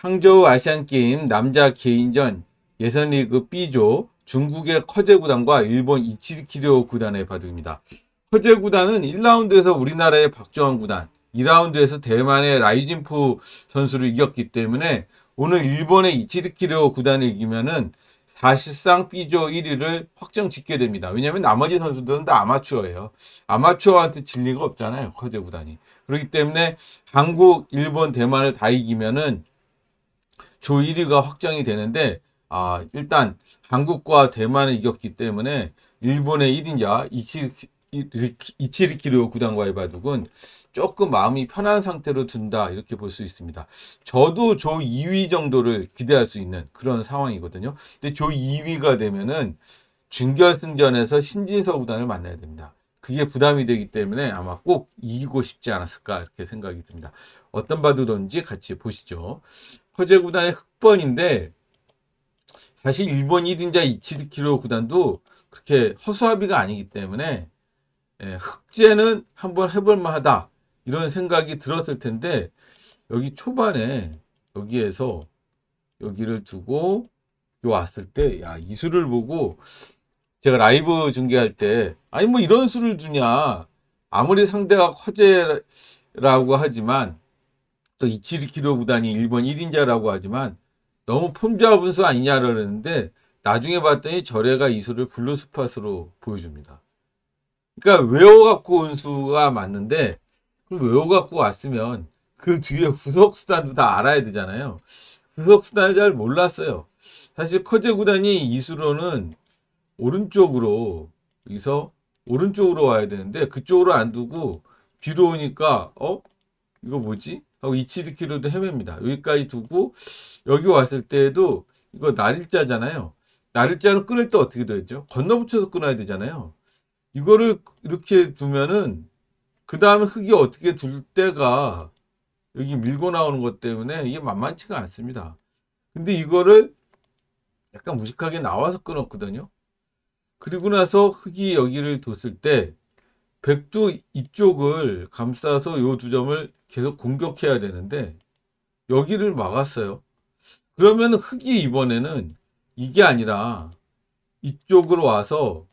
항저우 아시안게임 남자 개인전 예선리그 B조 중국의 커제 구단과 일본 이치키료 구단의 바둑입니다. 커제 구단은 1라운드에서 우리나라의 박주환 구단, 2라운드에서 대만의 라이진프 선수를 이겼기 때문에 오늘 일본의 이치키료 구단을 이기면은 사실상 B조 1위를 확정 짓게 됩니다. 왜냐하면 나머지 선수들은 다 아마추어예요. 아마추어한테 진리가 없잖아요. 커제 구단이. 그렇기 때문에 한국, 일본, 대만을 다 이기면은 조 1위가 확정이 되는데 아 일단 한국과 대만을 이겼기 때문에 일본의 1인자 이치리키로 구단과의 바둑은 조금 마음이 편한 상태로 둔다 이렇게 볼 수 있습니다. 저도 조 2위 정도를 기대할 수 있는 그런 상황이거든요. 근데 조 2위가 되면은 준결승전에서 신진서 구단을 만나야 됩니다. 그게 부담이 되기 때문에 아마 꼭 이기고 싶지 않았을까 이렇게 생각이 듭니다. 어떤 바둑인지 같이 보시죠. 허재 구단의 흑번인데 사실 일본 1인자 이치드키로 구단도 그렇게 허수아비가 아니기 때문에 예, 흑제는 한번 해볼 만하다 이런 생각이 들었을 텐데 여기 초반에 여기에서 여기를 두고 왔을 때야 이수를 보고 제가 라이브 중계할 때 아니 뭐 이런 수를 주냐 아무리 상대가 화제라고 하지만 또 이치리키로 구단이 일본 1인자라고 하지만 너무 품자 분수 아니냐 그러는데 나중에 봤더니 절에가 이수를 블루스팟으로 보여줍니다. 그러니까 외워갖고 온 수가 맞는데 그 외워갖고 왔으면 그 뒤에 후속수단도 다 알아야 되잖아요. 후속수단을 잘 몰랐어요. 사실 커제 구단이 이수로는 오른쪽으로 여기서 오른쪽으로 와야 되는데 그쪽으로 안 두고 뒤로 오니까 어? 이거 뭐지? 하고 이치리키로도 헤맵니다. 여기까지 두고 여기 왔을 때에도 이거 날일자잖아요. 날일자로 끊을 때 어떻게 되죠? 건너붙여서 끊어야 되잖아요. 이거를 이렇게 두면은 그 다음에 흙이 어떻게 둘 때가 여기 밀고 나오는 것 때문에 이게 만만치가 않습니다. 근데 이거를 약간 무식하게 나와서 끊었거든요. 그리고 나서 흙이 여기를 뒀을 때백두 이쪽을 감싸서 요 두 점을 계속 공격해야 되는데 여기를 막았어요. 그러면 흙이 이번에는 이게 아니라 이쪽으로 와서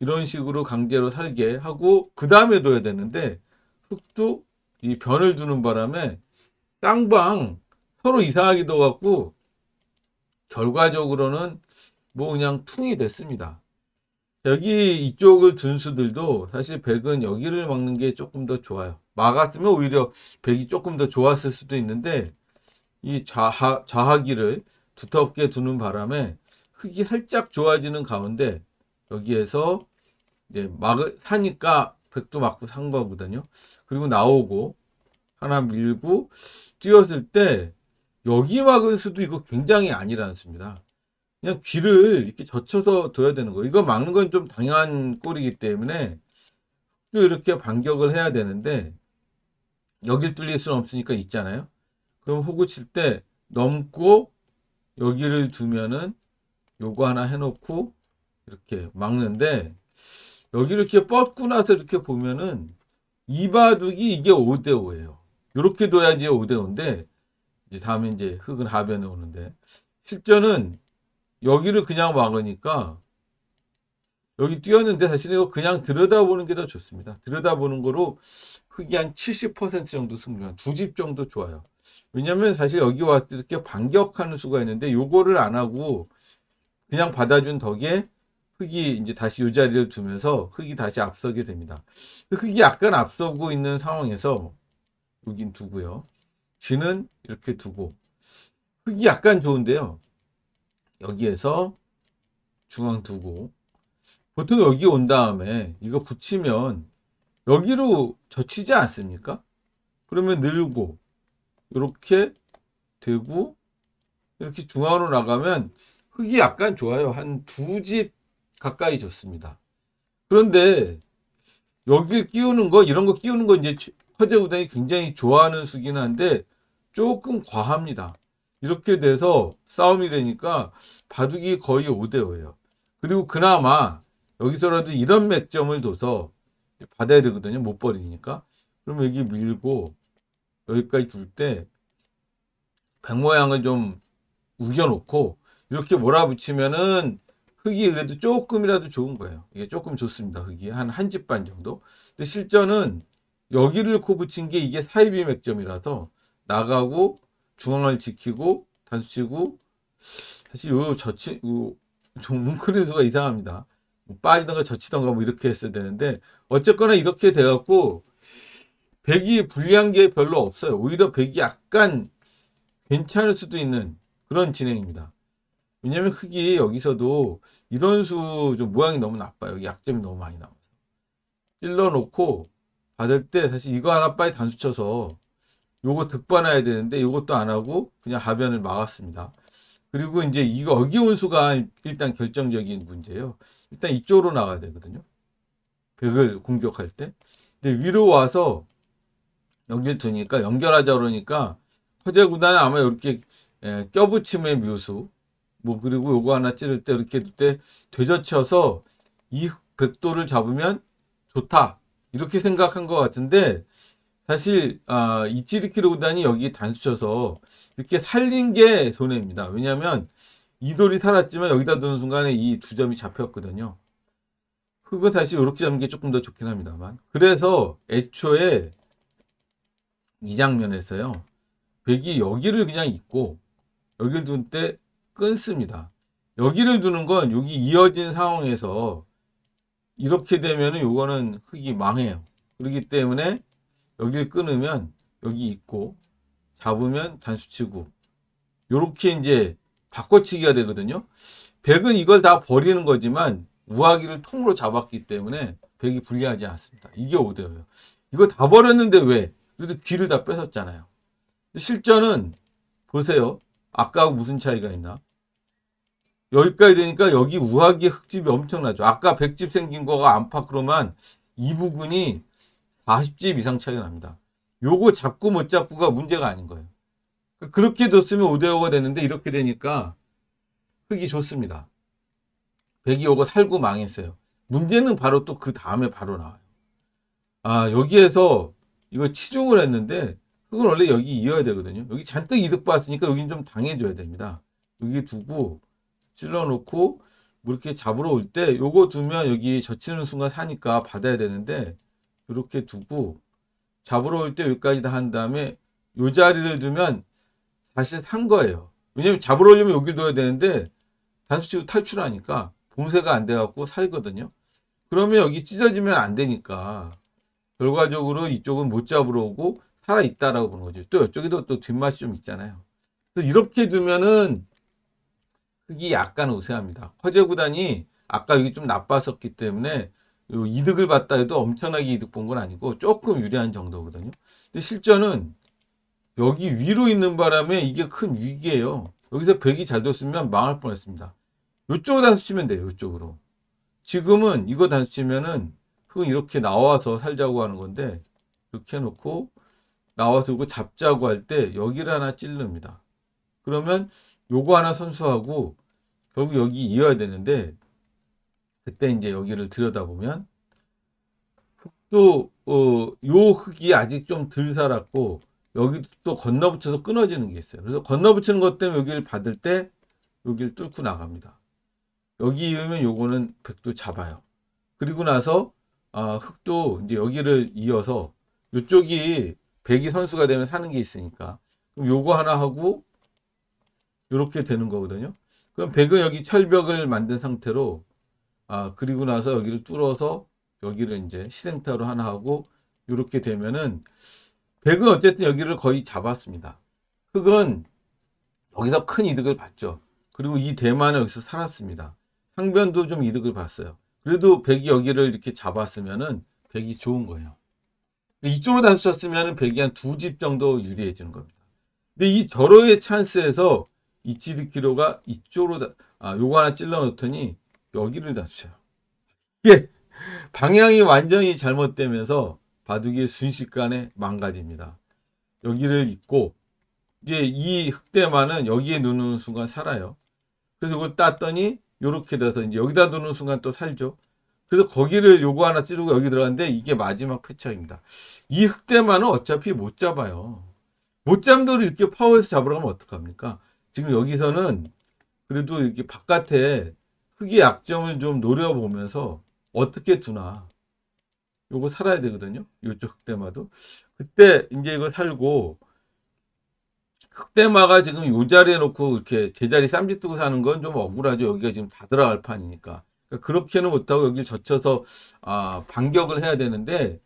이런 식으로 강제로 살게 하고 그 다음에 둬야 되는데 흙도 이 변을 두는 바람에 쌍방 서로 이상하기도 갖고 결과적으로는 뭐 그냥 퉁이 됐습니다. 여기 이쪽을 준수들도 사실 1은 여기를 막는 게 조금 더 좋아요. 막았으면 오히려 1이 조금 더 좋았을 수도 있는데 이 좌하, 좌하기를 두텁게 두는 바람에 흙이 살짝 좋아지는 가운데 여기에서 이제 막 사니까 1도 맞고 산 거거든요. 그리고 나오고 하나 밀고 뛰었을 때 여기 막을 수도 이거 굉장히 아니라는 수입니다. 그냥 귀를 이렇게 젖혀서 둬야 되는 거예요. 이거 막는 건 좀 당연한 꼴이기 때문에 이렇게 반격을 해야 되는데 여길 뚫릴 수는 없으니까 있잖아요. 그럼 호구 칠 때 넘고 여기를 두면은 요거 하나 해놓고 이렇게 막는데 여기 이렇게 뻗고 나서 이렇게 보면은 이 바둑이 이게 5대5예요. 이렇게 둬야지 5대5인데 이제 다음에 이제 흙은 하변에 오는데 실전은 여기를 그냥 막으니까 여기 뛰었는데 사실 이거 그냥 들여다보는 게 더 좋습니다. 들여다보는 거로 흙이 한 70% 정도 승부한 두 집 정도 좋아요. 왜냐면 사실 여기 왔을 때 이렇게 반격하는 수가 있는데 요거를 안 하고 그냥 받아준 덕에 흙이 이제 다시 요 자리를 두면서 흙이 다시 앞서게 됩니다. 흙이 약간 앞서고 있는 상황에서 여긴 두고요. 쥐는 이렇게 두고 흙이 약간 좋은데요. 여기에서 중앙 두고 보통 여기 온 다음에 이거 붙이면 여기로 젖히지 않습니까? 그러면 늘고 이렇게 되고 이렇게 중앙으로 나가면 흙이 약간 좋아요. 한 두 집 가까이 졌습니다. 그런데 여길 끼우는 거 이런 거 끼우는 거 이제 허재 구단이 굉장히 좋아하는 수긴 한데 조금 과합니다. 이렇게 돼서 싸움이 되니까 바둑이 거의 5대5예요. 그리고 그나마 여기서라도 이런 맥점을 둬서 받아야 되거든요. 못 버리니까. 그럼 여기 밀고 여기까지 둘 때 백모양을 좀 우겨놓고 이렇게 몰아붙이면은 흙이 그래도 조금이라도 좋은 거예요. 이게 조금 좋습니다. 흙이 한 한 집 반 정도. 근데 실전은 여기를 코 붙인 게 이게 사이비 맥점이라서 나가고 중앙을 지키고 단수치고 사실 요 저치 요뭉클는 수가 이상합니다. 뭐 빠지던가 저치던가 뭐 이렇게 했어야 되는데 어쨌거나 이렇게 돼갖고 백이 불리한 게 별로 없어요. 오히려 백이 약간 괜찮을 수도 있는 그런 진행입니다. 왜냐면 하 흙이 여기서도 이런 수 좀 모양이 너무 나빠요. 여기 약점이 너무 많이 나와요 찔러 놓고 받을 때 사실 이거 하나 빨리 단수 쳐서 요거 득반해야 되는데 요것도 안 하고 그냥 하변을 막았습니다. 그리고 이제 이거 어기운수가 일단 결정적인 문제예요. 일단 이쪽으로 나가야 되거든요. 벽을 공격할 때. 근데 위로 와서 연결 두니까 연결하자 그러니까 허재 구단은 아마 이렇게 예, 껴붙임의 묘수 뭐 그리고 요거 하나 찌를 때 이렇게 때 되젖혀서 이 백도를 잡으면 좋다 이렇게 생각한 것 같은데 사실 아, 이치리키로 구단이 여기 단수쳐서 이렇게 살린 게 손해입니다. 왜냐하면 이 돌이 살았지만 여기다 두는 순간에 이 두 점이 잡혔거든요. 흙은 다시 이렇게 잡는 게 조금 더 좋긴 합니다만. 그래서 애초에 이 장면에서요. 백이 여기를 그냥 있고 여기를 둔 때 끊습니다. 여기를 두는 건 여기 이어진 상황에서 이렇게 되면은 요거는 흙이 망해요. 그렇기 때문에 여기를 끊으면 여기 있고 잡으면 단수치고 요렇게 이제 바꿔치기가 되거든요. 100은 이걸 다 버리는 거지만 우하기를 통으로 잡았기 때문에 100이 불리하지 않습니다. 이게 5대예요. 이거 다 버렸는데 왜? 그래도 귀를 다 뺏었잖아요. 실전은 보세요. 아까 무슨 차이가 있나? 여기까지 되니까 여기 우하기 흑집이 엄청나죠. 아까 백집 생긴 거가 안팎으로만 이 부분이 40집 이상 차이가 납니다. 요거 잡고 못 잡고가 문제가 아닌 거예요. 그러니까 그렇게 뒀으면 5대5가 되는데 이렇게 되니까 흙이 좋습니다. 102호가 살고 망했어요. 문제는 바로 또 그 다음에 바로 나와요. 아 여기에서 이거 치중을 했는데 흙은 원래 여기 이어야 되거든요. 여기 잔뜩 이득 봤으니까 여기는 좀 당해줘야 됩니다. 여기 두고 찔러놓고 뭐 이렇게 잡으러 올 때 요거 두면 여기 젖히는 순간 사니까 받아야 되는데 이렇게 두고 잡으러 올 때 여기까지 다 한 다음에 요 자리를 두면 사실 산 거예요. 왜냐면 잡으러 오려면 여기 둬야 되는데 단수치고 탈출하니까 봉쇄가 안 돼갖고 살거든요. 그러면 여기 찢어지면 안 되니까 결과적으로 이쪽은 못 잡으러 오고 살아있다라고 보는 거죠. 또 이쪽에도 또 뒷맛이 좀 있잖아요. 그래서 이렇게 두면은 흙이 약간 우세합니다. 허재 구단이 아까 여기 좀 나빴었기 때문에 이득을 봤다 해도 엄청나게 이득 본 건 아니고 조금 유리한 정도거든요. 근데 실전은 여기 위로 있는 바람에 이게 큰 위기예요. 여기서 1이잘 뒀으면 망할 뻔했습니다. 이쪽으로 단수 치면 돼요. 이쪽으로. 지금은 이거 단수 치면은 흙은 이렇게 나와서 살자고 하는 건데 이렇게 해놓고 나와서 이거 잡자고 할 때 여기를 하나 찔릅니다. 그러면 요거 하나 선수하고 결국 여기 이어야 되는데 그때 이제 여기를 들여다보면 흙도 어, 요 흙이 아직 좀 덜 살았고 여기 또 건너붙여서 끊어지는 게 있어요. 그래서 건너붙이는 것 때문에 여기를 받을 때 여기를 뚫고 나갑니다. 여기 이으면 요거는 백도 잡아요. 그리고 나서 아, 흑도 이제 여기를 이어서 요쪽이 백이 선수가 되면 사는 게 있으니까 그럼 요거 하나 하고 이렇게 되는 거거든요. 그럼 백은 여기 철벽을 만든 상태로 아 그리고 나서 여기를 뚫어서 여기를 이제 시생타로 하나 하고 이렇게 되면은 백은 어쨌든 여기를 거의 잡았습니다. 흑은 여기서 큰 이득을 봤죠. 그리고 이 대만은 여기서 살았습니다. 상변도 좀 이득을 봤어요. 그래도 백이 여기를 이렇게 잡았으면은 백이 좋은 거예요. 이쪽으로 단수 쳤으면은 백이 한 두 집 정도 유리해지는 겁니다. 근데 이 절호의 찬스에서 이치리키로가 이쪽으로 다, 아 요거 하나 찔러 놓더니 여기를 주세요 예, 방향이 완전히 잘못되면서 바둑이 순식간에 망가집니다. 여기를 잊고 이제 이 흑대만은 여기에 누는 순간 살아요. 그래서 이걸 땄더니 이렇게 돼서 이제 여기다 두는 순간 또 살죠. 그래서 거기를 요거 하나 찌르고 여기 들어갔는데 이게 마지막 패착입니다. 이 흑대만은 어차피 못 잡아요. 못 잠도를 이렇게 파워에서 잡으러 가면 어떡합니까? 지금 여기서는 그래도 이렇게 바깥에 크기 약점을 좀 노려보면서 어떻게 두나 요거 살아야 되거든요 요쪽 흑대마도 그때 이제 이거 살고 흑대마가 지금 요 자리에 놓고 이렇게 제자리 쌈짓 두고 사는 건 좀 억울하죠 여기가 지금 다 들어갈 판이니까 그러니까 그렇게는 못하고 여기를 젖혀서 아 반격을 해야 되는데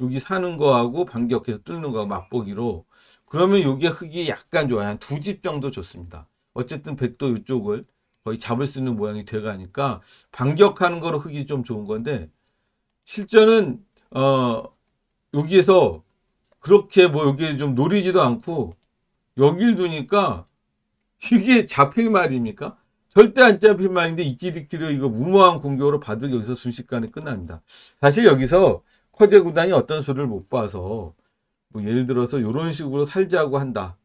여기 사는 거하고 반격해서 뚫는 거 맛보기로 그러면 여기 흙이 약간 좋아요 한 두 집 정도 좋습니다 어쨌든 백도 이쪽을 거의 잡을 수 있는 모양이 돼가니까 반격하는 거로 흙이 좀 좋은 건데 실전은 어 여기에서 그렇게 뭐 여기에 좀 노리지도 않고 여길 두니까 이게 잡힐 말입니까? 절대 안 잡힐 말인데 이끼리끼리 이거 무모한 공격으로 바둑이 여기서 순식간에 끝납니다. 사실 여기서 커제 구단이 어떤 수를 못 봐서 뭐 예를 들어서 이런 식으로 살자고 한다.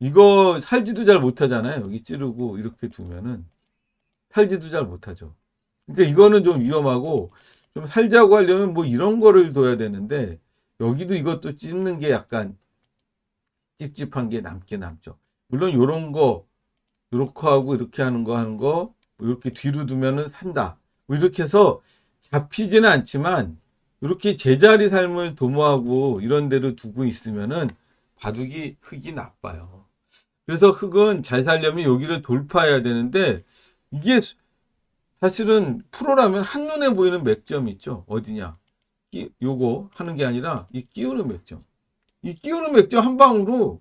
이거 살지도 잘 못하잖아요. 여기 찌르고 이렇게 두면은 살지도 잘 못하죠. 그러니까 이거는 좀 위험하고 좀 살자고 하려면 뭐 이런 거를 둬야 되는데 여기도 이것도 찝는 게 약간 찝찝한 게 남게 남죠. 물론 요런 거 요렇게 하고 이렇게 하는 거 하는 거 뭐 이렇게 뒤로 두면은 산다. 뭐 이렇게 해서 잡히지는 않지만 이렇게 제자리 삶을 도모하고 이런 데로 두고 있으면은 바둑이 흙이 나빠요. 그래서 흙은잘 살려면 여기를 돌파해야 되는데 이게 사실은 프로라면 한눈에 보이는 맥점이 있죠. 어디냐. 끼, 요거 하는 게 아니라 이 끼우는 맥점. 이 끼우는 맥점 한 방으로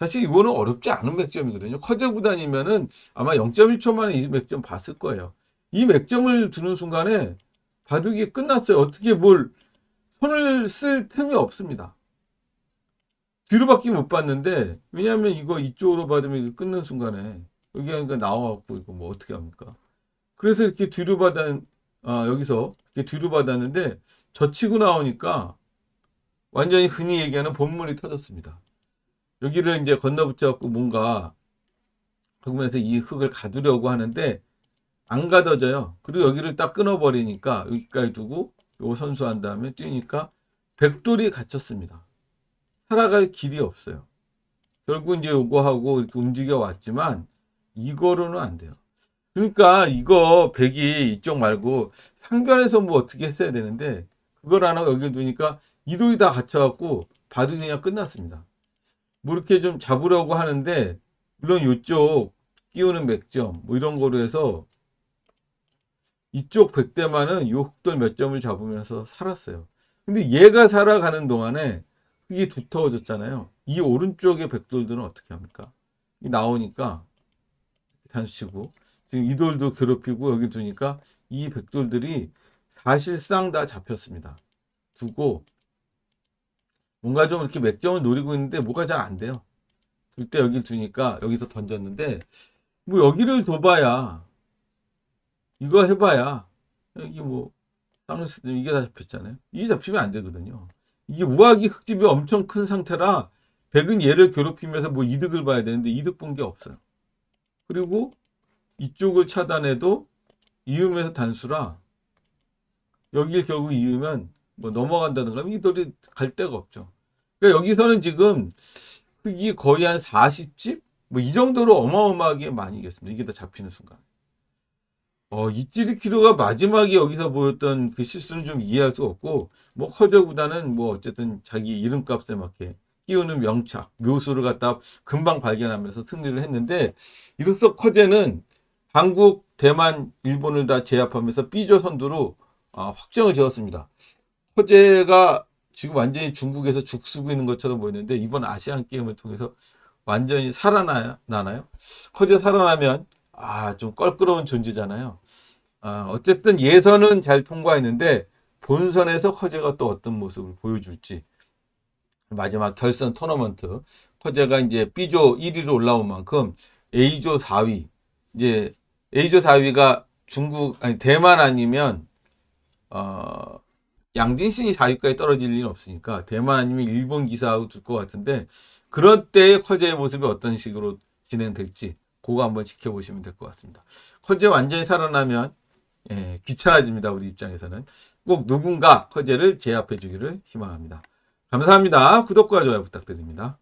사실 이거는 어렵지 않은 맥점이거든요. 커제 구단이면은 아마 0.1초 만에 이 맥점 봤을 거예요. 이 맥점을 두는 순간에 바둑이 끝났어요. 어떻게 뭘 손을 쓸 틈이 없습니다. 뒤로밖에 못 봤는데 왜냐하면 이거 이쪽으로 받으면 이거 끊는 순간에 여기 가 나와갖고 이거 뭐 어떻게 합니까? 그래서 이렇게 뒤로 받아 아, 여기서 이렇게 뒤로 받았는데 젖히고 나오니까 완전히 흔히 얘기하는 본물이 터졌습니다. 여기를 이제 건너붙여갖고 뭔가 그러면서 이 흙을 가두려고 하는데 안 가둬져요. 그리고 여기를 딱 끊어버리니까 여기까지 두고 요 선수한 다음에 뛰니까 백돌이 갇혔습니다. 살아갈 길이 없어요. 결국 이제 요거하고 이렇게 움직여 왔지만 이거로는 안 돼요. 그러니까 이거 백이 이쪽 말고 상변에서 뭐 어떻게 했어야 되는데 그걸 안 하고 여기 두니까 이 돌이 다 갇혀갖고 바둑이 그냥 끝났습니다. 뭐 이렇게 좀 잡으려고 하는데 물론 이쪽 끼우는 맥점 뭐 이런 거로 해서 이쪽 백대만은요 흑돌 몇 점을 잡으면서 살았어요. 근데 얘가 살아가는 동안에 이게 두터워졌잖아요. 이 오른쪽의 백돌들은 어떻게 합니까? 나오니까 단수치고 지금 이 돌도 괴롭히고 여기 두니까 이 백돌들이 사실상 다 잡혔습니다. 두고 뭔가 좀 이렇게 맥점을 노리고 있는데 뭐가 잘 안 돼요. 둘 때 여기 두니까 여기서 던졌는데 뭐 여기를 둬봐야 이거 해봐야 이게 뭐 쌍수도 이게 다 잡혔잖아요. 이게 잡히면 안 되거든요. 이게 우아기 흙집이 엄청 큰 상태라 백은 얘를 괴롭히면서 뭐 이득을 봐야 되는데 이득 본 게 없어요. 그리고 이쪽을 차단해도 이으면서 단수라 여기에 결국 이으면 뭐 넘어간다든가 하면 이돌이갈 데가 없죠. 그러니까 여기서는 지금 흙이 거의 한 40집? 뭐 이 정도로 어마어마하게 많이 이겼습니다. 이게 다 잡히는 순간. 어, 이찌리키로가 마지막에 여기서 보였던 그 실수는 좀 이해할 수 없고, 뭐, 커저 구단은 뭐, 어쨌든 자기 이름값에 맞게 끼우는 명착, 묘수를 갖다 금방 발견하면서 승리를 했는데, 이로써 커제는 한국, 대만, 일본을 다 제압하면서 삐조 선두로 어, 확정을 지었습니다. 커제가 지금 완전히 중국에서 죽쓰고 있는 것처럼 보이는데, 이번 아시안 게임을 통해서 완전히 살아나나요? 커제 살아나면 아, 좀 껄끄러운 존재잖아요. 아, 어쨌든 예선은 잘 통과했는데 본선에서 커제가 또 어떤 모습을 보여줄지 마지막 결선 토너먼트 커제가 이제 B조 1위로 올라온 만큼 A조 4위 이제 A조 4위가 중국 아니 대만 아니면 어 양진신이 4위까지 떨어질 일은 없으니까 대만 아니면 일본 기사하고 둘 것 같은데 그런 때의 커제의 모습이 어떤 식으로 진행될지 그거 한번 지켜보시면 될 것 같습니다. 커제 완전히 살아나면 예, 귀찮아집니다. 우리 입장에서는. 꼭 누군가 커제를 제압해 주기를 희망합니다. 감사합니다. 구독과 좋아요 부탁드립니다.